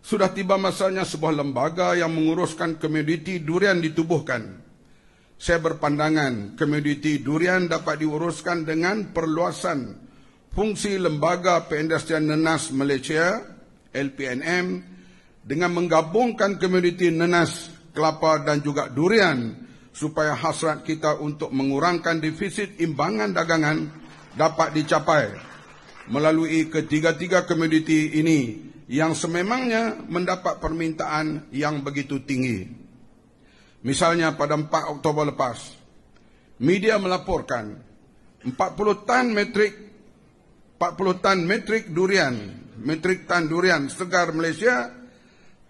Sudah tiba masanya sebuah lembaga yang menguruskan komoditi durian ditubuhkan. Saya berpandangan komoditi durian dapat diuruskan dengan perluasan fungsi lembaga perindustrian nenas Malaysia, LPNM, dengan menggabungkan komoditi nenas, kelapa dan juga durian supaya hasrat kita untuk mengurangkan defisit imbangan dagangan dapat dicapai melalui ketiga-tiga komoditi ini yang sememangnya mendapat permintaan yang begitu tinggi. Misalnya pada 4 Oktober lepas, media melaporkan 40 tan metrik 40 tan metrik durian, metrik tan durian segar Malaysia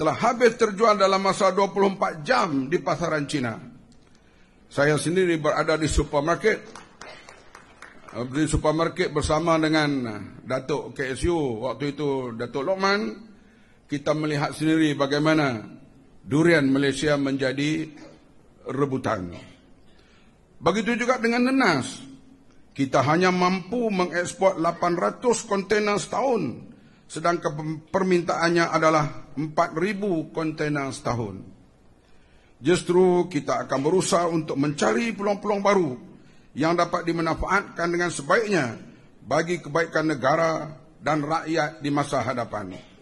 telah habis terjual dalam masa 24 jam di pasaran China. Saya sendiri berada di supermarket Eh, beli supermarket bersama dengan eh, Datuk KSU waktu itu Datuk Lokman kita melihat sendiri bagaimana durian Malaysia menjadi rebutan begitu juga dengan nenas kita hanya mampu mengeksport 800 kontena setahun sedangkan permintaannya adalah 4000 kontena setahun justru kita akan berusaha untuk mencari peluang-peluang baru yang dapat dimanfaatkan dengan sebaiknya bagi kebaikan negara dan rakyat di masa hadapan.